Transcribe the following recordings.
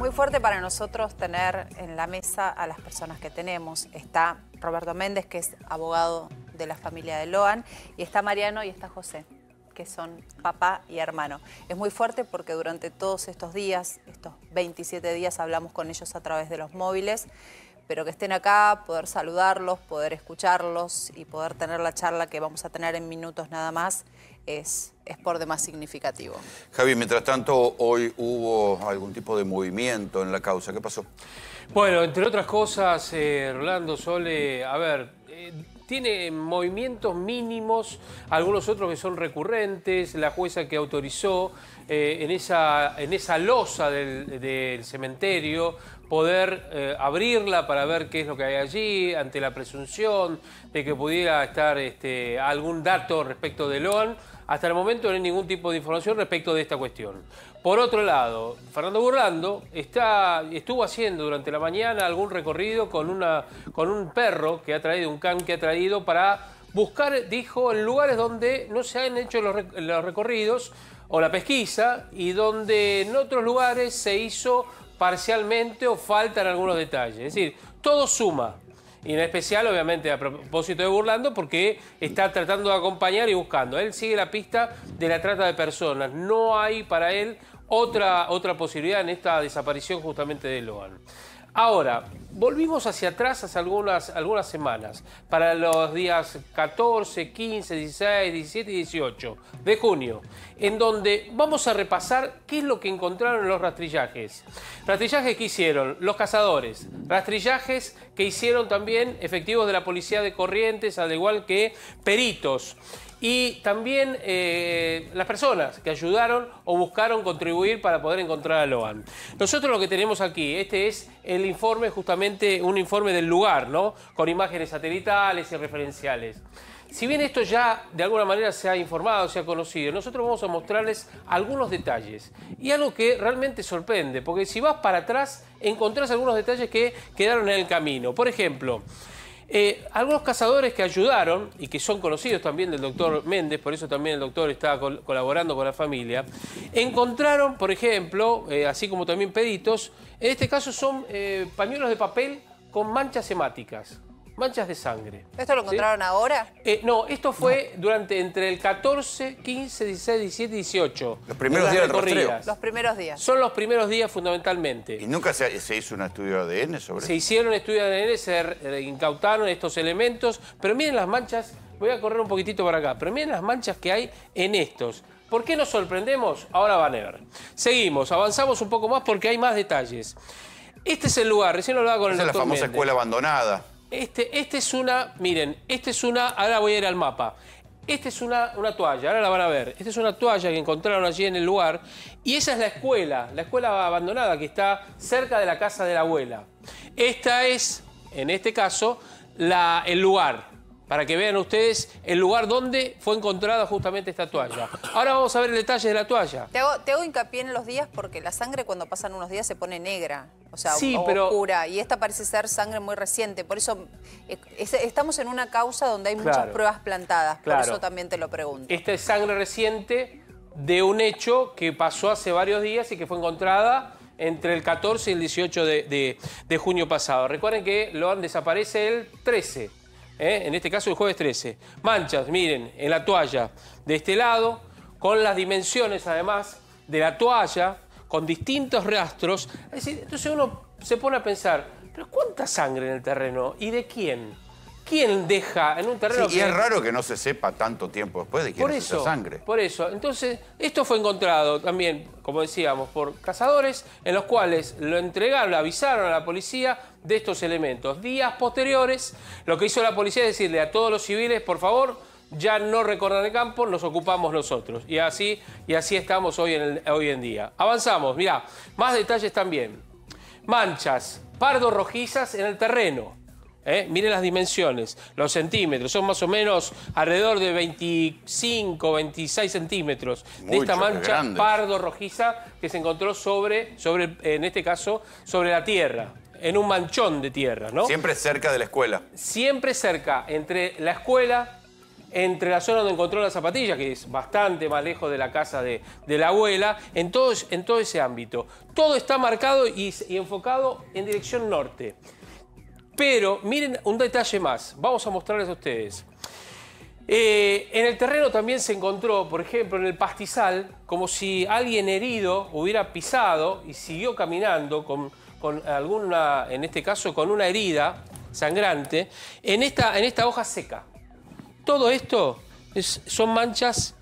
muy fuerte para nosotros tener en la mesa a las personas que tenemos. Está Roberto Méndez, que es abogado de la familia de Loan, y está Mariano y está José que son papá y hermano. Es muy fuerte porque durante todos estos días, estos 27 días, hablamos con ellos a través de los móviles, pero que estén acá, poder saludarlos, poder escucharlos y poder tener la charla que vamos a tener en minutos nada más, es, por demás significativo. Javi, mientras tanto, hoy hubo algún tipo de movimiento en la causa. ¿Qué pasó? Bueno, entre otras cosas, eh, Rolando Sole, a ver, eh, tiene movimientos mínimos, algunos otros que son recurrentes, la jueza que autorizó eh, en, esa, en esa losa del cementerio poder eh, abrirla para ver qué es lo que hay allí, ante la presunción de que pudiera estar este, algún dato respecto de Loan. Hasta el momento no hay ningún tipo de información respecto de esta cuestión. Por otro lado, Fernando Burlando está, estuvo haciendo durante la mañana algún recorrido con, una, con un perro que ha traído, un can que ha traído para buscar, dijo, en lugares donde no se han hecho los, los recorridos o la pesquisa y donde en otros lugares se hizo parcialmente o faltan algunos detalles. Es decir, todo suma. Y en especial, obviamente, a propósito de Burlando, porque está tratando de acompañar y buscando. Él sigue la pista de la trata de personas. No hay para él otra, otra posibilidad en esta desaparición justamente de Logan. Ahora, volvimos hacia atrás hace algunas, algunas semanas, para los días 14, 15, 16, 17 y 18 de junio, en donde vamos a repasar qué es lo que encontraron en los rastrillajes. Rastrillajes que hicieron los cazadores, rastrillajes que hicieron también efectivos de la policía de Corrientes, al igual que peritos y también eh, las personas que ayudaron o buscaron contribuir para poder encontrar a Loan. Nosotros lo que tenemos aquí, este es el informe, justamente un informe del lugar, ¿no? Con imágenes satelitales y referenciales. Si bien esto ya de alguna manera se ha informado, se ha conocido, nosotros vamos a mostrarles algunos detalles. Y algo que realmente sorprende, porque si vas para atrás encontrás algunos detalles que quedaron en el camino. Por ejemplo, eh, algunos cazadores que ayudaron y que son conocidos también del doctor Méndez, por eso también el doctor está colaborando con la familia, encontraron, por ejemplo, eh, así como también peditos, en este caso son eh, pañuelos de papel con manchas hemáticas manchas de sangre. ¿Esto lo encontraron ahora? Eh, no, esto fue durante entre el 14, 15, 16, 17, 18. Los primeros días del Los primeros días. Son los primeros días fundamentalmente. ¿Y nunca se, hizo un estudio de ADN sobre Se hicieron estudios de ADN, se eh, incautaron estos elementos, pero miren las manchas, voy a correr un poquitito para acá, pero miren las manchas que hay en estos. ¿Por qué nos sorprendemos? Ahora van a ver. Seguimos, avanzamos un poco más porque hay más detalles. Este es el lugar, recién lo hablaba con el doctor es la famosa escuela abandonada. Este, este, es una, miren, este es una, ahora voy a ir al mapa. Esta es una, una, toalla, ahora la van a ver. Esta es una toalla que encontraron allí en el lugar. Y esa es la escuela, la escuela abandonada que está cerca de la casa de la abuela. Esta es, en este caso, la, el lugar para que vean ustedes el lugar donde fue encontrada justamente esta toalla. Ahora vamos a ver el detalle de la toalla. Te hago, hincapié en los días porque la sangre cuando pasan unos días se pone negra, o sea, oscura. Y esta parece ser sangre muy reciente. Por eso eh, estamos en una causa donde hay muchas pruebas plantadas. Por eso también te lo pregunto. Esta es sangre reciente de un hecho que pasó hace varios días y que fue encontrada entre el 14 y el 18 de, junio pasado. Recuerden que Loan desaparece el 13 ¿eh? en este caso el jueves 13. Manchas, miren, en la toalla de este lado, con las dimensiones además de la toalla, con distintos rastros. entonces uno se pone a pensar, ¿pero cuánta sangre en el terreno? ¿Y de quién? ¿Quién deja en un terreno Y es raro que no se sepa tanto tiempo después de quién es sangre. Por eso. Entonces, esto fue encontrado también, como decíamos, por cazadores en los cuales lo entregaron, avisaron a la policía de estos elementos. Días posteriores, lo que hizo la policía es decirle a todos los civiles, por favor, ya no recorran el campo, nos ocupamos nosotros. Y así, y así estamos hoy en, hoy en día. Avanzamos, mirá, más detalles también. Manchas pardo rojizas en el terreno ¿Eh? Miren las dimensiones, los centímetros, son más o menos alrededor de 25, 26 centímetros de esta mancha pardo rojiza que se encontró sobre, sobre, en este caso, sobre la tierra. En un manchón de tierra, ¿no? Siempre cerca de la escuela. Siempre cerca, entre la escuela, entre la zona donde encontró la zapatilla, que es bastante más lejos de la casa de, la abuela, en todo, en todo, ese ámbito. Todo está marcado y enfocado en dirección norte. Pero miren un detalle más, vamos a mostrarles a ustedes. Eh, en el terreno también se encontró, por ejemplo, en el pastizal, como si alguien herido hubiera pisado y siguió caminando con, alguna, en este caso, con una herida sangrante, en esta, en esta hoja seca. Todo esto son manchas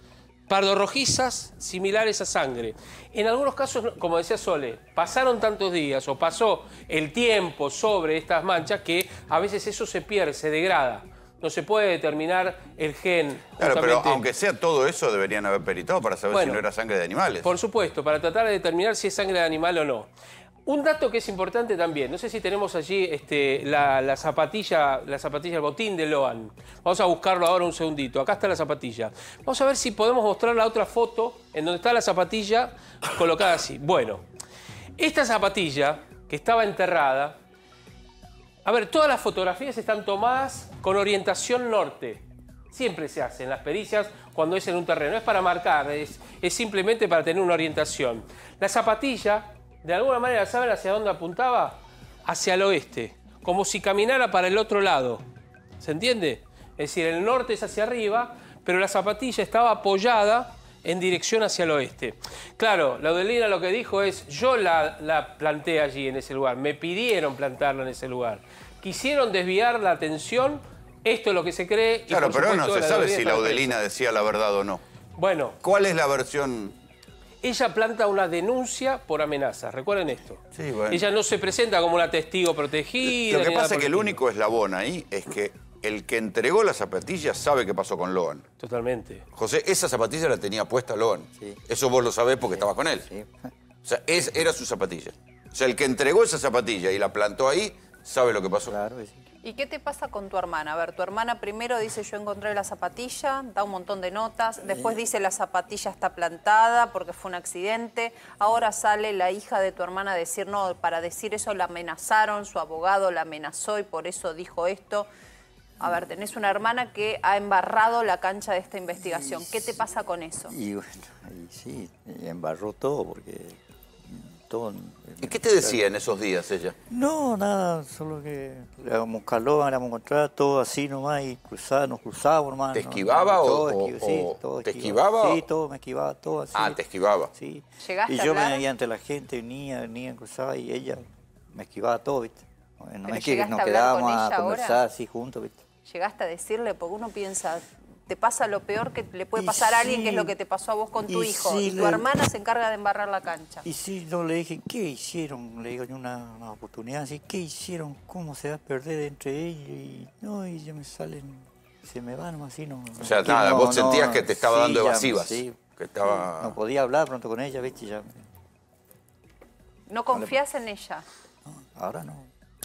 Pardo rojizas similares a sangre. En algunos casos, como decía Sole, pasaron tantos días o pasó el tiempo sobre estas manchas que a veces eso se pierde, se degrada. No se puede determinar el gen. Claro, pero aunque sea todo eso, deberían haber peritado para saber si no era sangre de animales. Por supuesto, para tratar de determinar si es sangre de animal o no. Un dato que es importante también, no sé si tenemos allí este, la, zapatilla, la zapatilla, el botín de Loan. Vamos a buscarlo ahora un segundito. Acá está la zapatilla. Vamos a ver si podemos mostrar la otra foto en donde está la zapatilla colocada así. Bueno, esta zapatilla que estaba enterrada, a ver, todas las fotografías están tomadas con orientación norte. Siempre se hacen las pericias cuando es en un terreno. No es para marcar, es simplemente para tener una orientación. La zapatilla de alguna manera, ¿saben hacia dónde apuntaba? Hacia el oeste, como si caminara para el otro lado. ¿Se entiende? Es decir, el norte es hacia arriba, pero la zapatilla estaba apoyada en dirección hacia el oeste. Claro, la Laudelina lo que dijo es, yo la, planté allí en ese lugar, me pidieron plantarla en ese lugar. Quisieron desviar la atención, esto es lo que se cree. Claro, pero no se sabe si la Laudelina decía la verdad o no. Bueno. ¿Cuál es la versión ella planta una denuncia por amenazas, recuerden esto. Ella no se presenta como una testigo protegida. Lo que pasa es que el único es eslabón ahí es que el que entregó la zapatilla sabe qué pasó con Loan. Totalmente. José, esa zapatilla la tenía puesta Loan. Sí. Eso vos lo sabés porque estabas con él. Sí. O sea, es, era su zapatilla. O sea, el que entregó esa zapatilla y la plantó ahí sabe lo que pasó. Claro, sí. ¿Y qué te pasa con tu hermana? A ver, tu hermana primero dice yo encontré la zapatilla, da un montón de notas, después dice la zapatilla está plantada porque fue un accidente, ahora sale la hija de tu hermana a decir no, para decir eso la amenazaron, su abogado la amenazó y por eso dijo esto. A ver, tenés una hermana que ha embarrado la cancha de esta investigación. ¿Qué te pasa con eso? Y bueno, sí, embarró todo porque ¿Y qué te decía en esos días ella? No, nada, solo que éramos calor, éramos contra todo así nomás y nos cruzábamos nomás. ¿Te esquivaba o, sí, todo te esquivaba? Sí, todo me esquivaba, todo así. Ah, te esquivaba. Sí. y yo me veía ante la gente, venía, venía, cruzaba y ella me esquivaba todo, ¿viste? No es que nos quedábamos a, conversar así juntos, ¿viste? Llegaste a decirle, porque uno piensa, te pasa lo peor que le puede pasar a alguien, que es lo que te pasó a vos con tu hijo. y tu hermana se encarga de embarrar la cancha. Y si no le dije, ¿qué hicieron? Le digo en una, oportunidad ¿qué hicieron? ¿Cómo se va a perder entre ellos? Y no, y ya me salen, se me van así, no. O sea, nada, vos sentías que te estaba dando evasivas. que estaba... No podía hablar pronto con ella, viste, ya. ¿No confías en ella? No, ahora no.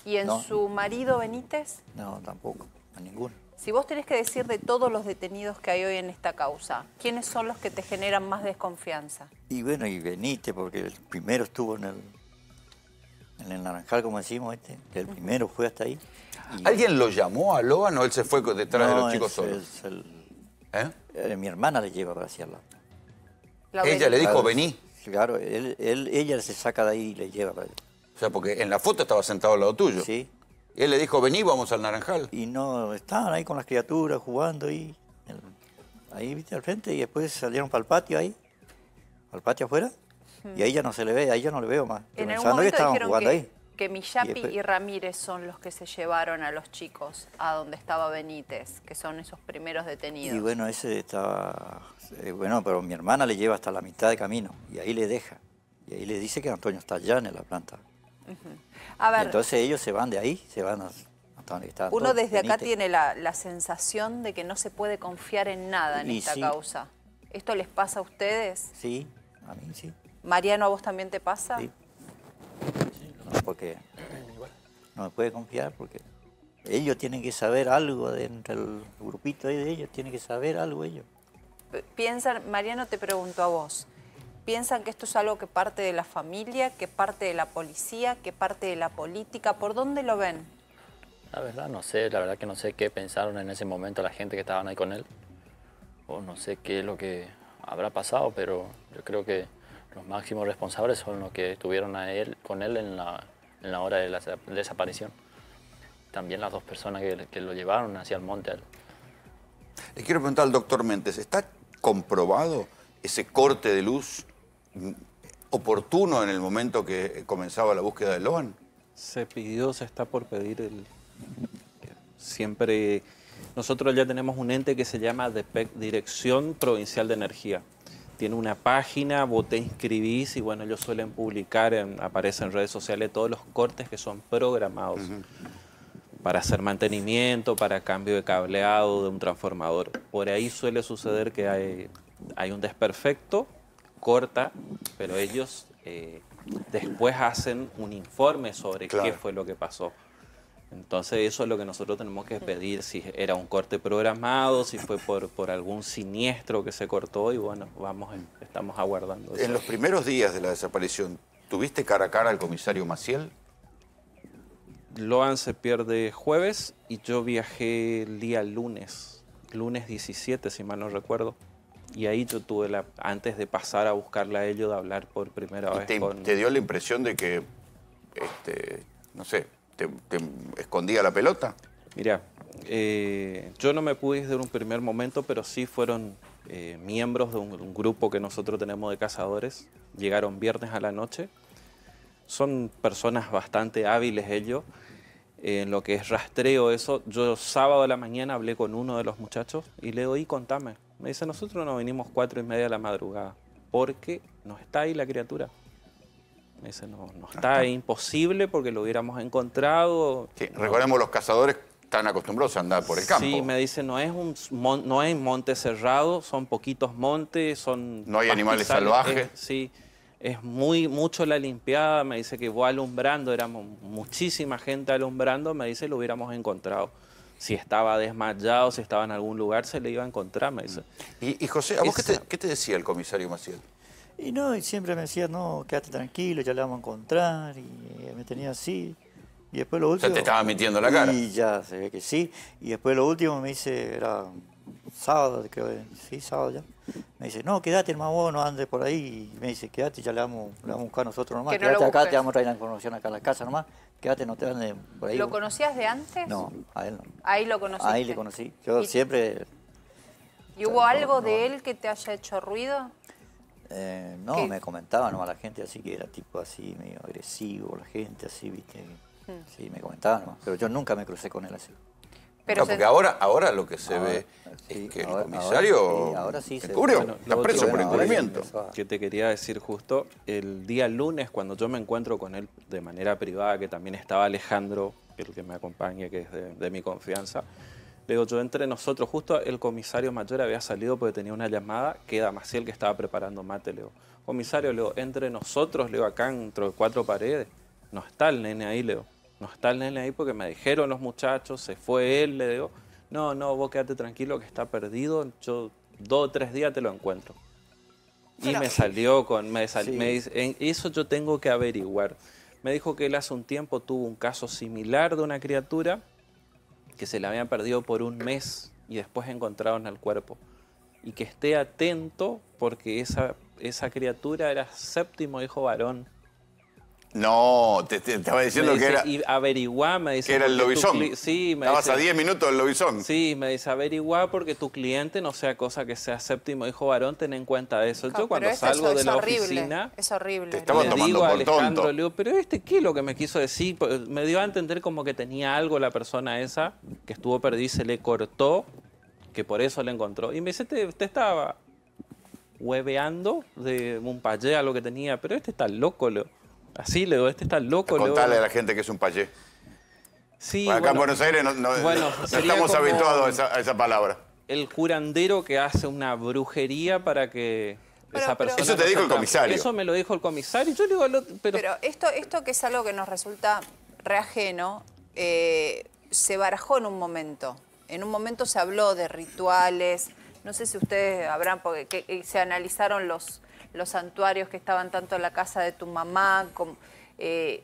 ¿Y en su marido Benítez? No, tampoco, a ninguno. Si vos tenés que decir de todos los detenidos que hay hoy en esta causa, ¿quiénes son los que te generan más desconfianza? Y bueno, y veniste porque el primero estuvo en el, en el Naranjal, como decimos, este, el primero fue hasta ahí. ¿Alguien lo llamó a logan o él se fue detrás de los chicos ¿Eh? ¿Eh? mi hermana le lleva para la... ella le dijo, vení. Claro, él, ella se saca de ahí y le lleva para allá. O sea, porque en la foto estaba sentado al lado tuyo. Sí, él le dijo, vení, vamos al naranjal. Y no, estaban ahí con las criaturas jugando ahí, ahí, viste, al frente, y después salieron para el patio ahí, al patio afuera, y ahí ya no se le ve, ahí ya no le veo más. En que estaban jugando ahí. que Miyapi y, y, Ramírez son los que se llevaron a los chicos a donde estaba Benítez, que son esos primeros detenidos. Y bueno, ese estaba, eh, bueno, pero mi hermana le lleva hasta la mitad de camino, y ahí le deja, y ahí le dice que Antonio está allá en la planta entonces ellos se van de ahí, se van hasta donde están. Uno desde acá tiene la, sensación de que no se puede confiar en nada en esta causa. ¿Esto les pasa a ustedes? Sí, a mí sí. Mariano, ¿a vos también te pasa? Sí. porque no me puede confiar porque ellos tienen que saber algo dentro del grupito de ellos, tienen que saber algo ellos. Piensan, Mariano, te pregunto a vos, ¿Piensan que esto es algo que parte de la familia, que parte de la policía, que parte de la política? ¿Por dónde lo ven? La verdad no sé, la verdad que no sé qué pensaron en ese momento la gente que estaban ahí con él. O no sé qué es lo que habrá pasado, pero yo creo que los máximos responsables son los que estuvieron a él, con él en la, hora de la desaparición. También las dos personas que, lo llevaron hacia el monte. Les quiero preguntar al doctor Méndez, ¿está comprobado ese corte de luz oportuno en el momento que comenzaba la búsqueda de Loan? Se pidió, se está por pedir el... Siempre... Nosotros ya tenemos un ente que se llama Dirección Provincial de Energía. Tiene una página, vos te inscribís y bueno, ellos suelen publicar, en, aparece en redes sociales todos los cortes que son programados para hacer mantenimiento, para cambio de cableado de un transformador. Por ahí suele suceder que hay un desperfecto, corta, pero ellos eh, después hacen un informe sobre qué fue lo que pasó. Entonces eso es lo que nosotros tenemos que pedir, si era un corte programado, si fue por, por algún siniestro que se cortó y bueno, vamos estamos aguardando. En los primeros días de la desaparición, ¿tuviste cara a cara al comisario Maciel? Loan se pierde jueves y yo viajé el día lunes, lunes 17 si mal no recuerdo. Y ahí yo tuve la, antes de pasar a buscarla a ellos, de hablar por primera vez te, dio la impresión de que, este, no sé, te, escondía la pelota? Mira, eh, yo no me pude ir desde un primer momento, pero sí fueron eh, miembros de un, grupo que nosotros tenemos de cazadores. Llegaron viernes a la noche. Son personas bastante hábiles ellos. Eh, en lo que es rastreo, eso. Yo sábado a la mañana hablé con uno de los muchachos y le digo, y contame, me dice, nosotros no venimos cuatro y media de la madrugada, porque no está ahí la criatura. Me dice, no, está ah, imposible porque lo hubiéramos encontrado. Sí, recordemos los cazadores están acostumbrados a andar por el campo. Sí, me dice, no es un no monte cerrado, son poquitos montes, son... No hay animales salvajes. sí, es muy mucho la limpiada, me dice que voy alumbrando, éramos muchísima gente alumbrando, me dice, lo hubiéramos encontrado si estaba desmayado, si estaba en algún lugar, se le iba a encontrar, mm. Y, y José, ¿a vos qué te, decía el comisario Maciel? Y no, y siempre me decía, no, quédate tranquilo, ya le vamos a encontrar, y eh, me tenía así. Y después lo último... O te estaba mintiendo la cara. Y ya, se ve que sí. Y después lo último me dice, era sábado, creo, eh, sí, sábado ya. Me dice, no, quédate, hermano, no andes por ahí. Y me dice, quédate, ya le vamos, le vamos a buscar nosotros nomás. quédate acá, te vamos a traer la información acá a la casa nomás quédate ahí, ¿Lo conocías de antes? No, a él no. Ahí lo conocí. Ahí le conocí. Yo siempre... ¿Y hubo algo de él que te haya hecho ruido? Eh, no, me comentaba nomás la gente así que era tipo así, medio agresivo, la gente así, viste. Hmm. Sí, me comentaba nomás. Pero yo nunca me crucé con él así porque ahora, ahora lo que se ve es que el comisario ahora preso por encubrimiento. Que te quería decir justo, el día lunes cuando yo me encuentro con él de manera privada, que también estaba Alejandro, el que me acompaña, que es de, mi confianza, le digo, yo entre nosotros, justo el comisario mayor había salido porque tenía una llamada, queda Maciel que estaba preparando mate, le digo, comisario, le digo, entre nosotros, le digo, acá entre cuatro paredes, no está el nene ahí, le digo no está el ahí porque me dijeron los muchachos, se fue él, le digo, no, no, vos quédate tranquilo que está perdido, yo dos o tres días te lo encuentro. y me salió con, me, eso yo tengo que averiguar. Me dijo que él hace un tiempo tuvo un caso similar de una criatura que se la había perdido por un mes y después encontraron el cuerpo. Y que esté atento porque esa, esa criatura era séptimo hijo varón no, te, estaba diciendo que era. Y averiguá, me dice. Que era el lobizón. Sí, me Estabas a 10 minutos del lobizón. Sí, me dice, averiguá porque tu cliente no sea cosa que sea séptimo hijo varón, ten en cuenta eso. Yo cuando salgo de la oficina. Es horrible. Te estaba tomando por tonto. Le digo, pero este, ¿qué es lo que me quiso decir? Pues, me dio a entender como que tenía algo la persona esa que estuvo perdida y se le cortó, que por eso le encontró. Y me dice, te, estaba hueveando de un payé a lo que tenía, pero este está loco, lo. Así, le este está loco. Contarle a la gente que es un payé. Sí, acá en Buenos Aires no, estamos habituados a esa, palabra. El curandero que hace una brujería para que esa persona... eso te dijo el comisario. Eso me lo dijo el comisario. Yo digo, pero... esto, esto que es algo que nos resulta reajeno, eh, se barajó en un momento. En un momento se habló de rituales. No sé si ustedes habrán, porque se analizaron los los santuarios que estaban tanto en la casa de tu mamá. eh,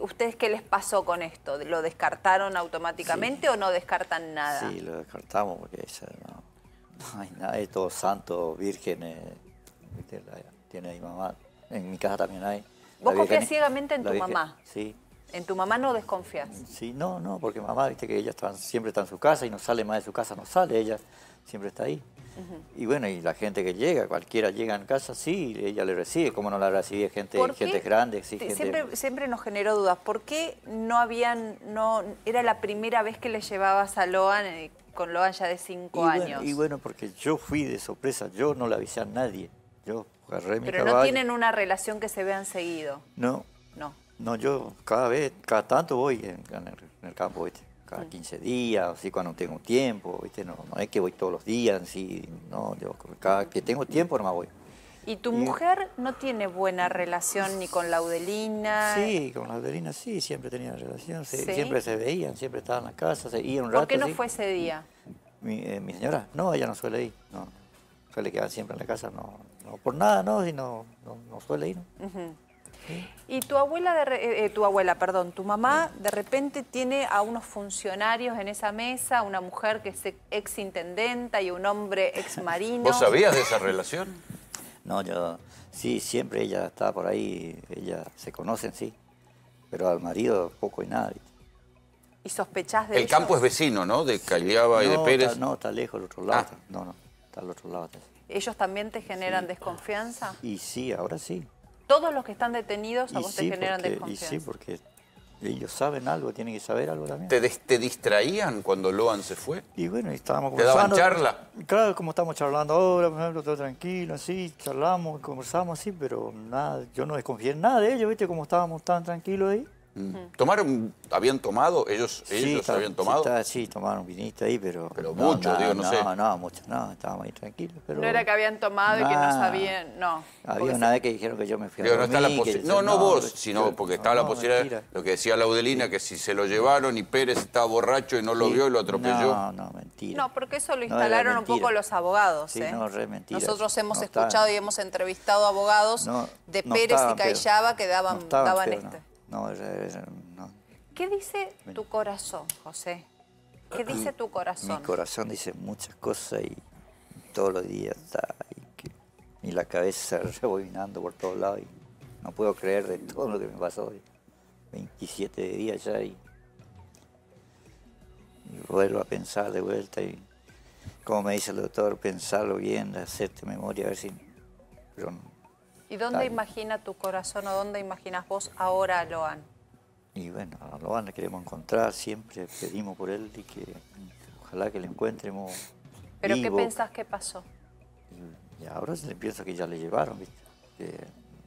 ¿Ustedes qué les pasó con esto? ¿Lo descartaron automáticamente o no descartan nada? Sí, lo descartamos porque ella no, hay nada, todos santos, vírgenes, eh, tiene ahí mamá, en mi casa también hay. ¿Vos confías ciegamente en tu mamá? Sí. ¿En tu mamá no desconfías? Sí, no, no, porque mamá, viste que ella siempre está en su casa y no sale más de su casa, no sale, ella siempre está ahí. Y bueno, y la gente que llega, cualquiera llega en casa, sí, ella le recibe, como no la recibe gente, gente grande, sí, Siempre, nos generó dudas, ¿por qué no habían, no, era la primera vez que le llevabas a Loan, eh, con Loan ya de cinco años? y bueno, porque yo fui de sorpresa, yo no le avisé a nadie, yo Pero no tienen una relación que se vean seguido. No. No. No, yo cada vez, cada tanto voy en, el, en el, campo, este 15 días, así cuando tengo tiempo, ¿viste? No, no es que voy todos los días, no, cada que tengo tiempo me voy. ¿Y tu mujer no tiene buena relación ni con la Laudelina? Sí, con Laudelina sí, siempre tenía relación, siempre se veían, siempre estaban en la casa, se iban un rato. ¿Por qué no fue ese día? Eh, mi, señora, no, ella no suele ir, no, suele quedar siempre en la casa, no, no por nada, no, sino no, no suele ir. ¿no? Y tu abuela, eh, eh, tu abuela, perdón, tu mamá de repente tiene a unos funcionarios en esa mesa, una mujer que es ex intendenta y un hombre ex marino. ¿Vos sabías de esa relación? No, yo sí, siempre ella estaba por ahí, ella se conocen, sí, pero al marido poco y nada. ¿Y sospechás de El campo es vecino, ¿no? De Callaba y de Pérez. no, está lejos, al otro lado. Ah. No, no, está al otro lado. ¿Ellos también te generan desconfianza? Y sí, ahora sí. Todos los que están detenidos a vos te generan porque, desconfianza. Y sí, porque ellos saben algo, tienen que saber algo también. ¿Te, distraían cuando Loan se fue? Y bueno, estábamos conversando. ¿Te daban charla? Claro, como estamos charlando ahora, por ejemplo, todo tranquilo, así, charlamos, conversamos así, pero nada, yo no desconfié en nada de ellos, ¿viste? Como estábamos tan tranquilos ahí. Mm. Tomaron, habían tomado, ellos, habían tomado. Sí, tomaron sí, tomaron ahí, pero. Pero muchos, mucho, digo, no, sé. No, no, mucho, no, estábamos ahí tranquilos. No era que habían tomado y que no sabían, no. Había una vez que dijeron que yo me fui a dormir, no, la no, no, vos, sino porque estaba la posibilidad, lo que decía Laudelina, que si se lo llevaron y Pérez estaba borracho y no lo vio y lo atropelló. No, no, mentira. No, porque eso lo instalaron un poco los abogados. Sí, ¿eh? no, re mentira. Nosotros hemos escuchado y hemos entrevistado abogados de Pérez y Caillaba que daban este. No, no. ¿Qué dice tu corazón, José? ¿Qué ah, dice tu corazón? Mi corazón dice muchas cosas y todos los días está y, la cabeza rebobinando por todos lados y no puedo creer de todo lo que me pasó hoy. 27 días ya y, vuelvo a pensar de vuelta y como me dice el doctor, pensarlo bien, hacerte memoria, a ver si... ¿Y dónde imagina tu corazón o dónde imaginas vos ahora a Loan? Y bueno, a Loan le queremos encontrar, siempre pedimos por él y que ojalá que le encuentremos. ¿Pero qué pensás que pasó? Y, ahora se le que ya le llevaron, ¿viste?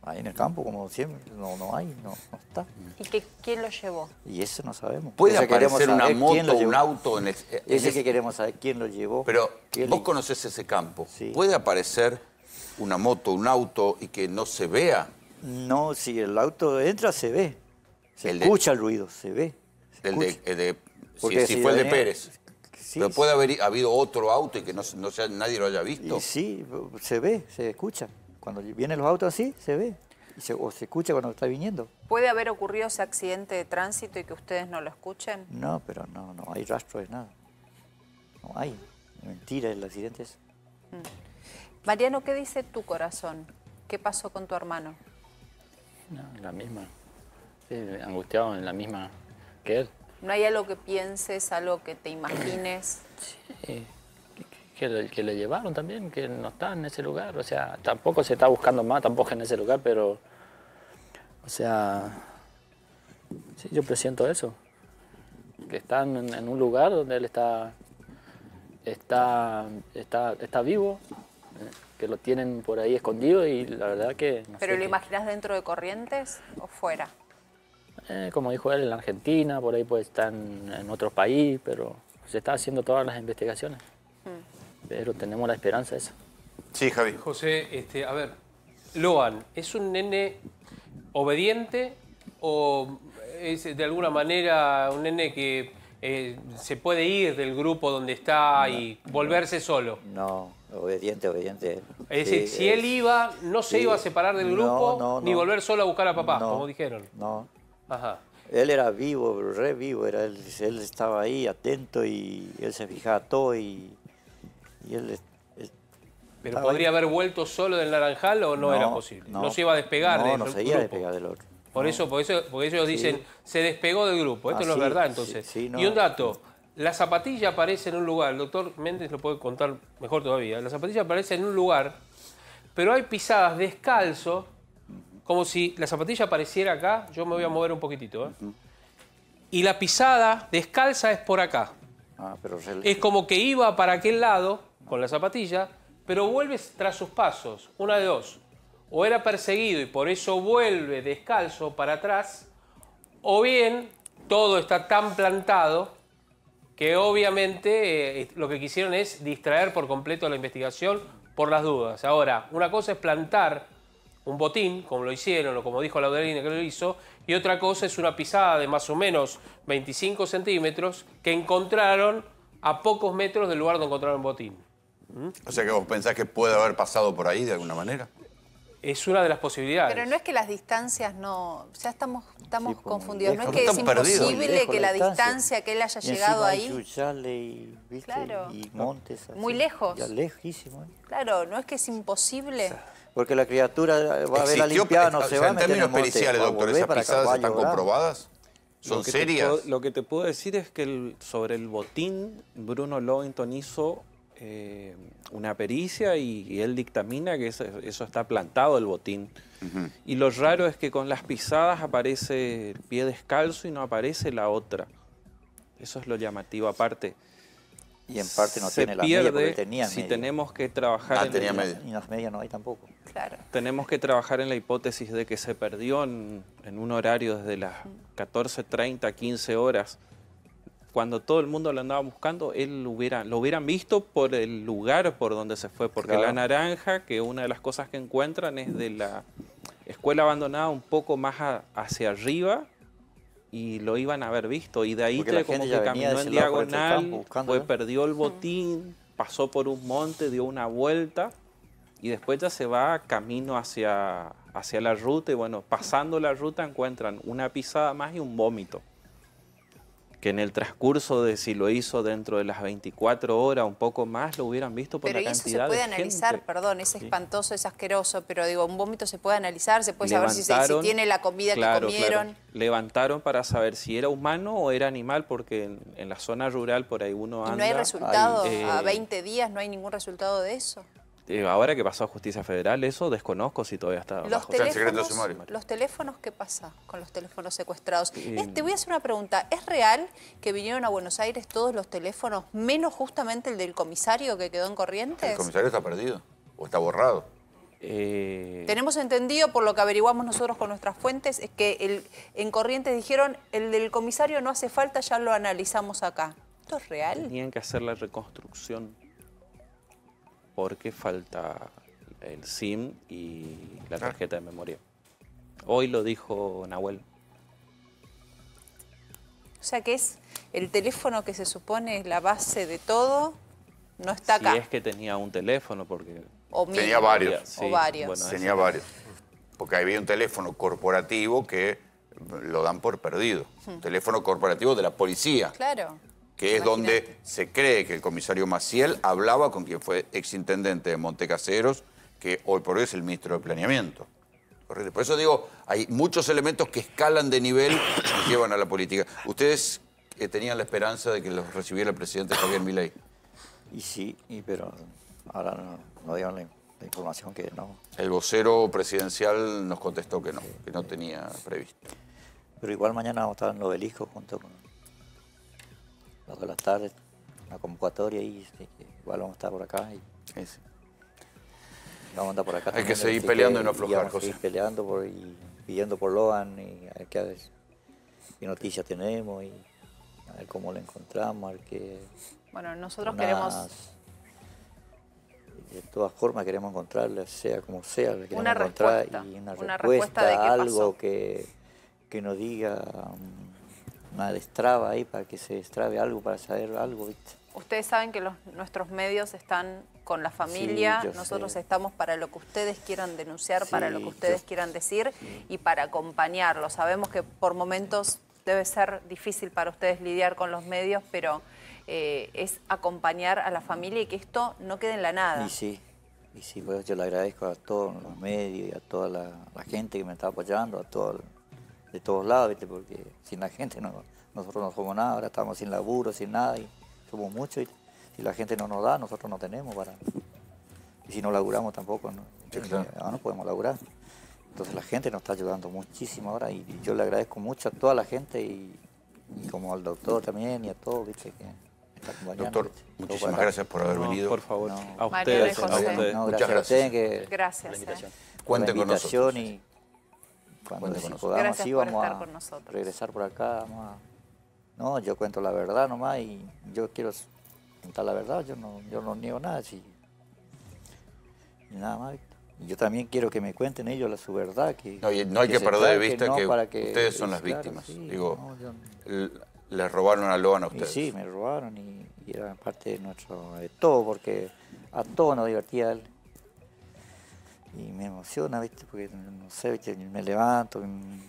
ahí en el campo, como siempre, no, hay, no, está. ¿Y que, quién lo llevó? Y eso no sabemos. ¿Puede aparecer una moto, un auto? En ese, que queremos saber quién lo llevó. Pero vos conocés ese campo. ¿Puede aparecer una moto, un auto y que no se vea. No, si el auto entra se ve. Se escucha el ruido, se ve. Porque el, de, si, fue el de Pérez. Pero puede haber habido otro auto y que no, no sea, nadie lo haya visto. sí, se ve, se escucha. Cuando vienen los autos así, se ve. o se escucha cuando está viniendo. ¿Puede haber ocurrido ese accidente de tránsito y que ustedes no lo escuchen? No, pero no, no hay rastro de nada. No hay. Mentira el accidente es. Mm. Mariano, ¿qué dice tu corazón? ¿Qué pasó con tu hermano? No, la misma. Sí, angustiado en la misma que él. ¿No hay algo que pienses, algo que te imagines? Sí, que, le llevaron también, que no está en ese lugar. O sea, tampoco se está buscando más, tampoco en ese lugar, pero... O sea, sí, yo presiento eso. Que están en, en un lugar donde él está, está, está, está vivo, que lo tienen por ahí escondido y la verdad que... ¿Pero lo imaginas dentro de Corrientes o fuera? Eh, como dijo él, en la Argentina, por ahí puede estar en otro país, pero se está haciendo todas las investigaciones. Mm. Pero tenemos la esperanza esa. Sí, Javi. José, este, a ver, Loan, ¿es un nene obediente o es de alguna manera un nene que eh, se puede ir del grupo donde está y volverse solo? No, Obediente, obediente. Es decir, si él iba, no se iba a separar del grupo ni volver solo a buscar a papá, como dijeron. No. Ajá. Él era vivo, re vivo, era él, él estaba ahí atento y él se fijaba todo y, él, ¿Pero podría haber vuelto solo del Naranjal o no, era posible? No. se iba a despegar del grupo. No, se iba a despegar del otro. Por, eso, por eso, porque ellos dicen, se despegó del grupo. Esto no es ah, verdad, entonces. y un dato, la zapatilla aparece en un lugar, el doctor Méndez lo puede contar mejor todavía. La zapatilla aparece en un lugar, pero hay pisadas descalzo, como si la zapatilla apareciera acá. Yo me voy a mover un poquitito. ¿eh? Y la pisada descalza es por acá. Ah, pero Es como que iba para aquel lado con la zapatilla, pero vuelve tras sus pasos. Una de dos. O era perseguido y por eso vuelve descalzo para atrás, o bien todo está tan plantado que obviamente eh, lo que quisieron es distraer por completo la investigación por las dudas. Ahora, una cosa es plantar un botín, como lo hicieron o como dijo la Audelina que lo hizo, y otra cosa es una pisada de más o menos 25 centímetros que encontraron a pocos metros del lugar donde encontraron el botín. O sea que vos pensás que puede haber pasado por ahí de alguna manera es una de las posibilidades. Pero no es que las distancias no... Ya estamos, estamos confundidos. no es que es imposible que la distancia, que él haya llegado ahí... Claro. muy lejos. lejísimo. ¿eh? Claro, no es que es imposible. porque la criatura va a ver la limpiada, no se va a meter en términos periciales, doctor, ¿esas pisadas están comprobadas? ¿Son serias? lo que te puedo decir es que sobre el botín, Bruno Lovington hizo eh, una pericia y, él dictamina que eso, está plantado el botín. Y lo raro es que con las pisadas aparece el pie descalzo y no aparece la otra. Eso es lo llamativo aparte. Y en parte no tiene la si tenemos que trabajar Tenemos que trabajar en la hipótesis de que se perdió en, un horario desde las 14, 30, 15 horas cuando todo el mundo lo andaba buscando, él lo, hubiera, lo hubieran visto por el lugar por donde se fue, porque la naranja, que una de las cosas que encuentran es de la escuela abandonada un poco más hacia arriba y lo iban a haber visto y de ahí como que caminó en diagonal, pues, perdió el mm. botín, pasó por un monte, dio una vuelta y después ya se va camino hacia, hacia la ruta y bueno, pasando la ruta encuentran una pisada más y un vómito que en el transcurso de si lo hizo dentro de las 24 horas, un poco más, lo hubieran visto por la cantidad de Pero eso se puede analizar, perdón, es espantoso, es asqueroso, pero digo, un vómito se puede analizar, se puede saber si, tiene la comida que comieron. Levantaron para saber si era humano o era animal, porque en, la zona rural por ahí uno anda... ¿Y no hay resultado, a 20 eh, días no hay ningún resultado de eso. Eh, ahora que pasó a Justicia Federal, eso desconozco si todavía está los bajo teléfonos, sumario. Los teléfonos, ¿qué pasa con los teléfonos secuestrados? te voy a hacer una pregunta. ¿Es real que vinieron a Buenos Aires todos los teléfonos, menos justamente el del comisario que quedó en Corrientes? El comisario está perdido o está borrado. Eh, Tenemos entendido, por lo que averiguamos nosotros con nuestras fuentes, es que el, en Corrientes dijeron, el del comisario no hace falta, ya lo analizamos acá. ¿Esto es real? Tenían que hacer la reconstrucción porque falta el SIM y la ah. tarjeta de memoria. Hoy lo dijo Nahuel. O sea que es el teléfono que se supone es la base de todo, no está acá. Si es que tenía un teléfono, porque... tenía varios. varios. tenía varios. Porque había un teléfono corporativo que lo dan por perdido. Hmm. Teléfono corporativo de la policía. Claro que es donde se cree que el comisario Maciel hablaba con quien fue exintendente de Montecaseros, que hoy por hoy es el ministro de Planeamiento. Por eso digo, hay muchos elementos que escalan de nivel y llevan a la política. ¿Ustedes eh, tenían la esperanza de que los recibiera el presidente Javier Milei? Y sí, pero ahora no, dieron la, información que no. El vocero presidencial nos contestó que no, que no tenía previsto. Pero igual mañana vamos a estar en del hijo junto con de la la convocatoria y igual vamos a estar por acá. Y, vamos a andar por acá. Hay que seguir peleando y no aflojar vamos seguir peleando y pidiendo por Loan y a ver qué, noticias tenemos y a ver cómo le encontramos, a qué... Bueno, nosotros queremos... De todas formas queremos encontrarle, sea como sea, queremos una encontrar respuesta, y una, respuesta, algo que, que nos diga... Um, una destraba ahí para que se destrabe algo, para saber algo, ¿viste? Ustedes saben que los, nuestros medios están con la familia, nosotros estamos para lo que ustedes quieran denunciar, para lo que ustedes quieran decir y para acompañarlo. Sabemos que por momentos debe ser difícil para ustedes lidiar con los medios, pero eh, es acompañar a la familia y que esto no quede en la nada. Y sí, y sí, pues, yo le agradezco a todos los medios y a toda la, la gente que me está apoyando, a todo el de todos lados, porque sin la gente no, nosotros no somos nada, ahora estamos sin laburo, sin nada, y somos muchos. y Si la gente no nos da, nosotros no tenemos para... Y si no laburamos tampoco, no, ah, podemos laburar. Entonces la gente nos está ayudando muchísimo ahora y, yo le agradezco mucho a toda la gente y, como al doctor también y a todos, ¿viste? Que, Doctor, muchísimas gracias por haber venido. Por favor, a ustedes. A ustedes. gracias, gracias. Eh. Cuenten con nosotros. Y... Cuando podamos, gracias a regresar por acá. No, yo cuento la verdad nomás y yo quiero contar la verdad. Yo no, yo no niego nada. Nada más. Yo también quiero que me cuenten ellos la, su verdad. Que, no, hay que, perder de vista que, ustedes son las víctimas. Digo, les robaron a Loan a ustedes. sí, me robaron y, era eran parte de nuestro, todo, porque a todos nos divertía él y me emociona, ¿viste? Porque no sé, me levanto,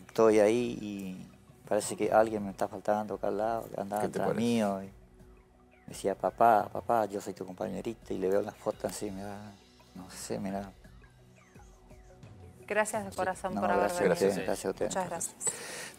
estoy ahí y parece que alguien me está faltando acá al lado, que andaba atrás mío. Y decía, papá, papá, yo soy tu compañerita y le veo las fotos así, me da, no sé, me da. Gracias de corazón por haber venido. Gracias, Muchas gracias.